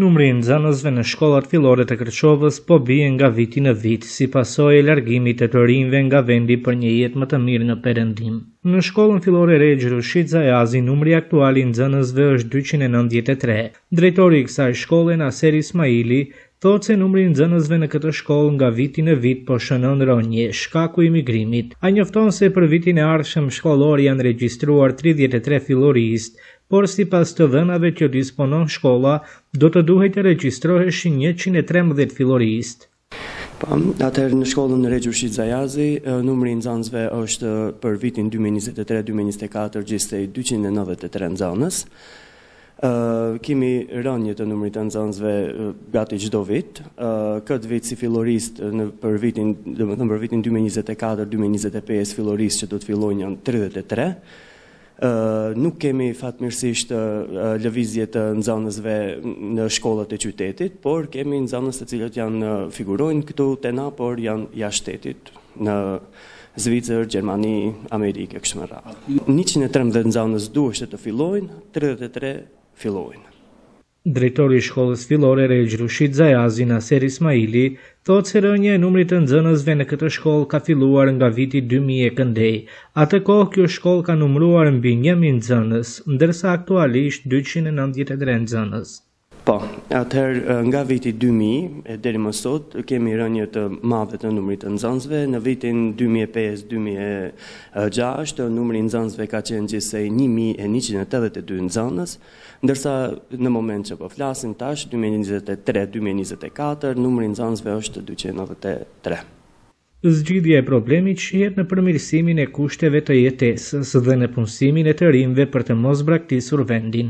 Numri i nxënësve në shkollat fillore të kërqovës po bie nga viti në vit si pasojë e largimit të të rinjve nga vendi për një jetë më të mirë në Perëndim. Në shkollën fillore Re e Zajazi numri aktual i nxënësve është 293. Drejtori i kësaj shkolle Naser Ismaili Thotë se numri në zënësve në këtë shkollë nga vitin e vit po shënën rënje shkaku i migrimit. A njëfton se për vitin e arshëm shkollor janë registruar 33 filorist, por si pas të dënave që disponon shkolla, do të duhet të registroheshin 113 filorist. Atër në shkollën në regjurëshit Zajazi, numri në zanësve është për vitin 2023-2024 gjiste i 293 në zanës kemi rënjë të numrit të nxënësve gati çdo vit. këtë vit si fillorist në për vitin, do për vitin 2024-2025 fillorist që do të fillojnë janë 33. Ë nuk kemi fatmirësisht lëvizje të nxënësve në shkollat e qytetit, por kemi nxënës të cilët janë figurojnë këtu te na, por janë jashtë në Zvicër, Gjermani, Amerikë, kështë më rrathë. 113 nëzënës duështë të fillojnë, 33 fillojnë. Drejtori i shkollës fillore Rej Rushit Zajazi Naser Ismaili thot se rënje e numrit të nxënësve në këtë shkollë ka filluar nga viti 2000 këndej. Atë kohë kjo shkollë ka numëruar mbi 1000 nxënës, ndërsa aktualisht 293 nxënës. Po, atëherë eh, nga viti 2000 e deri më sot kemi rënje të madhe të numrit të nxënësve. Në vitin 2005-2006 eh, numri i nxënësve ka qenë gjithsej 1182 nxënës, ndërsa në moment që po flasim tash 2023-2024 numri i nxënësve është 293. Zgjidhja e problemit jetë në përmirësimin e kushteve të jetesës dhe në punësimin e të rinve për të mos braktisur vendin.